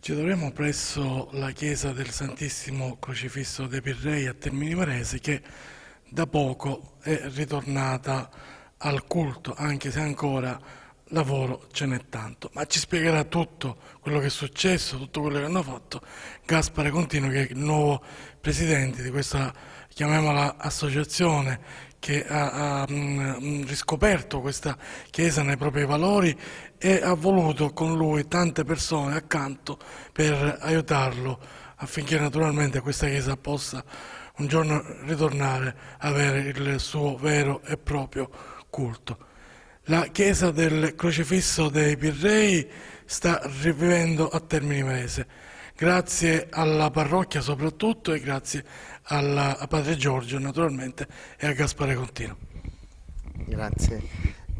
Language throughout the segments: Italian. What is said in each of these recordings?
Ci troviamo presso la chiesa del Santissimo Crocifisso dei Pirrei a Termini Varese che da poco è ritornata al culto, anche se ancora lavoro ce n'è tanto. Ma ci spiegherà tutto quello che è successo, tutto quello che hanno fatto Gaspare Contino che è il nuovo presidente di questa, chiamiamola, associazione che ha, ha mh, riscoperto questa Chiesa nei propri valori e ha voluto con lui tante persone accanto per aiutarlo affinché naturalmente questa Chiesa possa un giorno ritornare a avere il suo vero e proprio culto. La chiesa del crocifisso dei Pirrei sta rivivendo a Termini Mese. Grazie alla parrocchia soprattutto e grazie alla, a Padre Giorgio naturalmente e a Gaspare Contino. Grazie.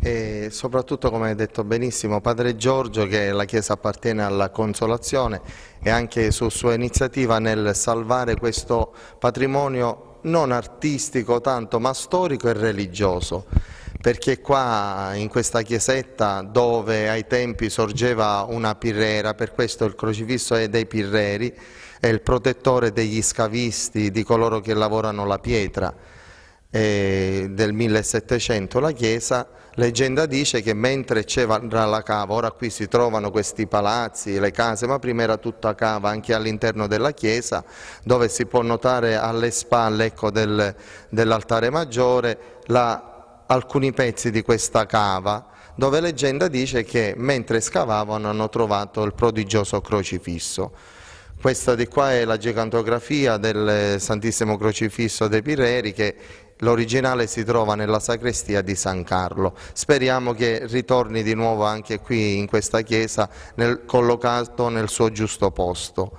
E soprattutto come hai detto benissimo Padre Giorgio che la Chiesa appartiene alla consolazione e anche su sua iniziativa nel salvare questo patrimonio non artistico tanto ma storico e religioso perché qua in questa chiesetta dove ai tempi sorgeva una pirrera, per questo il crocifisso è dei pirreri, è il protettore degli scavisti, di coloro che lavorano la pietra. E del 1700 la chiesa, leggenda dice che mentre c'era la cava, ora qui si trovano questi palazzi, le case, ma prima era tutta cava anche all'interno della chiesa, dove si può notare alle spalle ecco, del, dell'altare maggiore la alcuni pezzi di questa cava, dove leggenda dice che mentre scavavano hanno trovato il prodigioso crocifisso. Questa di qua è la gigantografia del Santissimo Crocifisso dei Pireri che l'originale si trova nella sacrestia di San Carlo. Speriamo che ritorni di nuovo anche qui in questa chiesa nel, collocato nel suo giusto posto.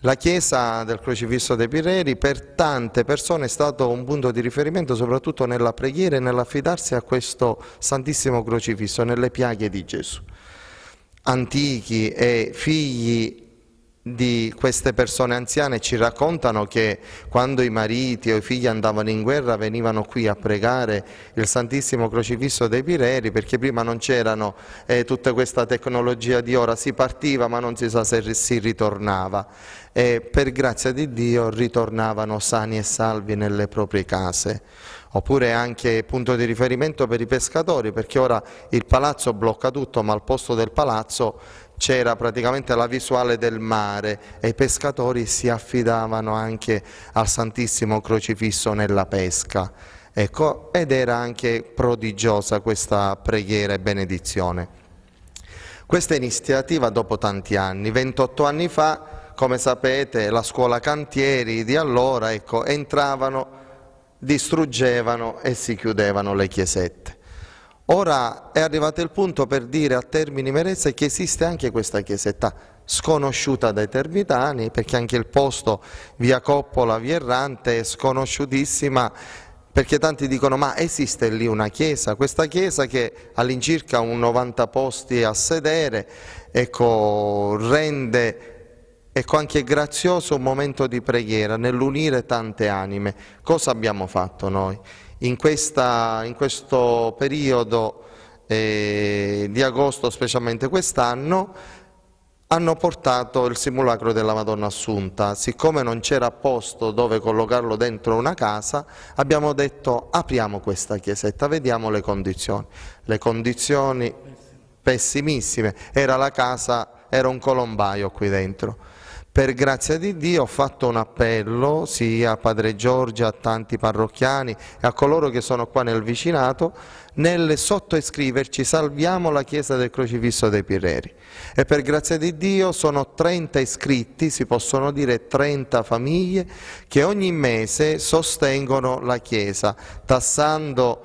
La chiesa del crocifisso dei Pireri per tante persone è stato un punto di riferimento soprattutto nella preghiera e nell'affidarsi a questo santissimo crocifisso, nelle piaghe di Gesù. Antichi e figli di queste persone anziane ci raccontano che quando i mariti o i figli andavano in guerra venivano qui a pregare il Santissimo Crocifisso dei Pireri perché prima non c'erano eh, tutta questa tecnologia di ora, si partiva ma non si sa se si ritornava e per grazia di Dio ritornavano sani e salvi nelle proprie case oppure anche punto di riferimento per i pescatori perché ora il palazzo blocca tutto ma al posto del palazzo c'era praticamente la visuale del mare e i pescatori si affidavano anche al Santissimo Crocifisso nella pesca ecco, ed era anche prodigiosa questa preghiera e benedizione. Questa iniziativa dopo tanti anni, 28 anni fa come sapete la scuola cantieri di allora ecco, entravano distruggevano e si chiudevano le chiesette. Ora è arrivato il punto per dire a Termini Merese che esiste anche questa chiesetta, sconosciuta dai termitani, perché anche il posto via Coppola, via Errante è sconosciutissima, perché tanti dicono ma esiste lì una chiesa, questa chiesa che all'incirca un 90 posti a sedere, ecco, rende Ecco anche grazioso un momento di preghiera nell'unire tante anime. Cosa abbiamo fatto noi? In, questa, in questo periodo eh, di agosto, specialmente quest'anno, hanno portato il simulacro della Madonna Assunta. Siccome non c'era posto dove collocarlo dentro una casa, abbiamo detto apriamo questa chiesetta, vediamo le condizioni. Le condizioni pessimissime, era la casa, era un colombaio qui dentro. Per grazia di Dio ho fatto un appello sia a Padre Giorgio, a tanti parrocchiani e a coloro che sono qua nel vicinato nel sottoscriverci Salviamo la Chiesa del Crocifisso dei Pirreri. E per grazia di Dio sono 30 iscritti, si possono dire 30 famiglie, che ogni mese sostengono la Chiesa, tassando,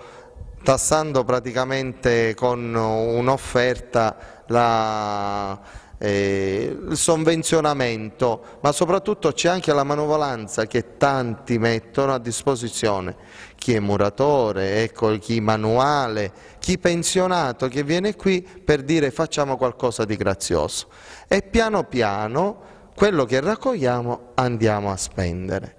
tassando praticamente con un'offerta la eh, il sonvenzionamento, ma soprattutto c'è anche la manovalanza che tanti mettono a disposizione, chi è muratore, ecco, chi manuale, chi pensionato che viene qui per dire facciamo qualcosa di grazioso e piano piano quello che raccogliamo andiamo a spendere.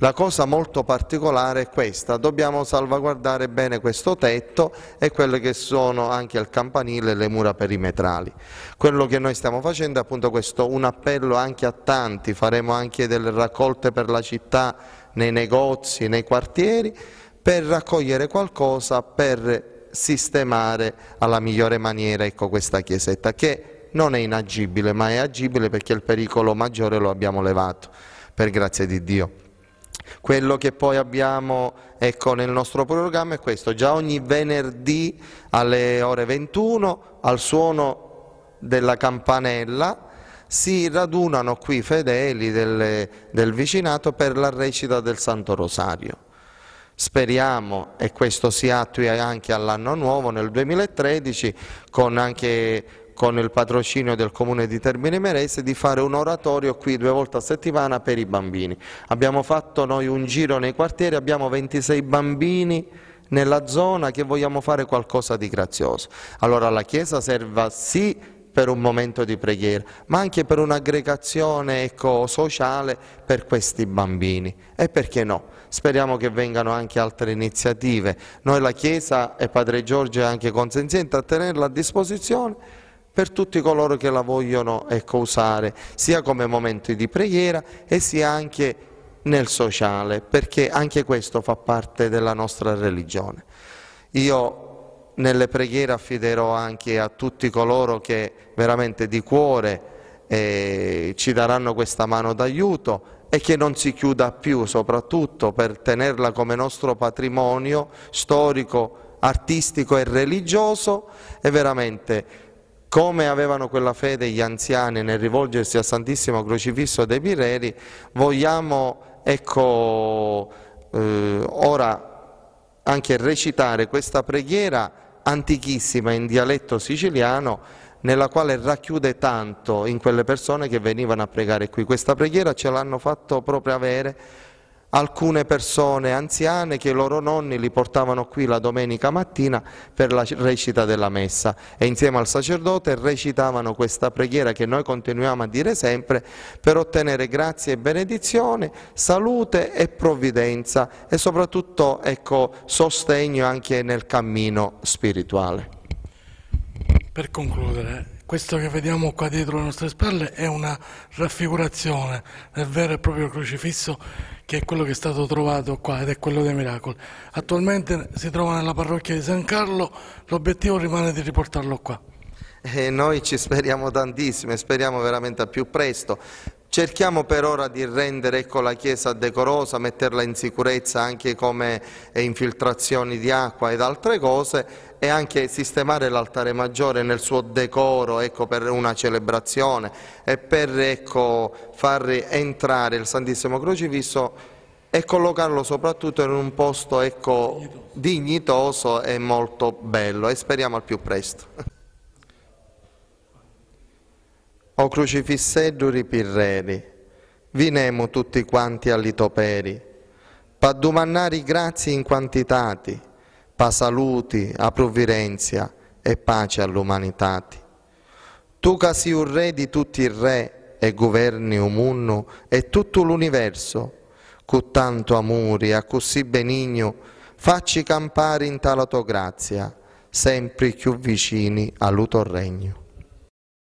La cosa molto particolare è questa, dobbiamo salvaguardare bene questo tetto e quelle che sono anche il campanile e le mura perimetrali. Quello che noi stiamo facendo è appunto questo, un appello anche a tanti, faremo anche delle raccolte per la città, nei negozi, nei quartieri, per raccogliere qualcosa, per sistemare alla migliore maniera ecco, questa chiesetta, che non è inagibile, ma è agibile perché il pericolo maggiore lo abbiamo levato, per grazia di Dio. Quello che poi abbiamo ecco, nel nostro programma è questo, già ogni venerdì alle ore 21 al suono della campanella si radunano qui fedeli del, del vicinato per la recita del Santo Rosario. Speriamo, e questo si attui anche all'anno nuovo nel 2013, con anche con il patrocinio del Comune di Termini Merese di fare un oratorio qui due volte a settimana per i bambini. Abbiamo fatto noi un giro nei quartieri, abbiamo 26 bambini nella zona che vogliamo fare qualcosa di grazioso. Allora la Chiesa serva sì per un momento di preghiera, ma anche per un'aggregazione ecco, sociale per questi bambini. E perché no? speriamo che vengano anche altre iniziative. Noi la Chiesa e Padre Giorgio è anche consenziente a tenerla a disposizione per tutti coloro che la vogliono ecco, usare, sia come momento di preghiera e sia anche nel sociale, perché anche questo fa parte della nostra religione. Io nelle preghiere affiderò anche a tutti coloro che veramente di cuore eh, ci daranno questa mano d'aiuto e che non si chiuda più soprattutto per tenerla come nostro patrimonio storico, artistico e religioso e veramente come avevano quella fede gli anziani nel rivolgersi al Santissimo Crocifisso dei Pireri, vogliamo ecco, eh, ora anche recitare questa preghiera antichissima in dialetto siciliano nella quale racchiude tanto in quelle persone che venivano a pregare qui. Questa preghiera ce l'hanno fatto proprio avere alcune persone anziane che i loro nonni li portavano qui la domenica mattina per la recita della messa e insieme al sacerdote recitavano questa preghiera che noi continuiamo a dire sempre per ottenere grazie e benedizione, salute e provvidenza e soprattutto ecco, sostegno anche nel cammino spirituale. Per concludere, questo che vediamo qua dietro le nostre spalle è una raffigurazione del vero e proprio crocifisso che è quello che è stato trovato qua ed è quello dei miracoli. Attualmente si trova nella parrocchia di San Carlo, l'obiettivo rimane di riportarlo qua. E eh, noi ci speriamo tantissimo e speriamo veramente al più presto Cerchiamo per ora di rendere ecco, la chiesa decorosa, metterla in sicurezza anche come eh, infiltrazioni di acqua ed altre cose e anche sistemare l'altare maggiore nel suo decoro ecco, per una celebrazione e per ecco, far entrare il Santissimo Crocifisso e collocarlo soprattutto in un posto ecco, dignitoso e molto bello e speriamo al più presto. O crucifisse pirreri, vinemo tutti quanti all'itoperi, pa dumannari grazie in quantitati, pa saluti a provvidenzia e pace all'umanitati. Tu che sei un re di tutti i re e governi un munno e tutto l'universo, con tanto amore e così benigno, facci campare in tala tua grazia, sempre più vicini all'uto regno.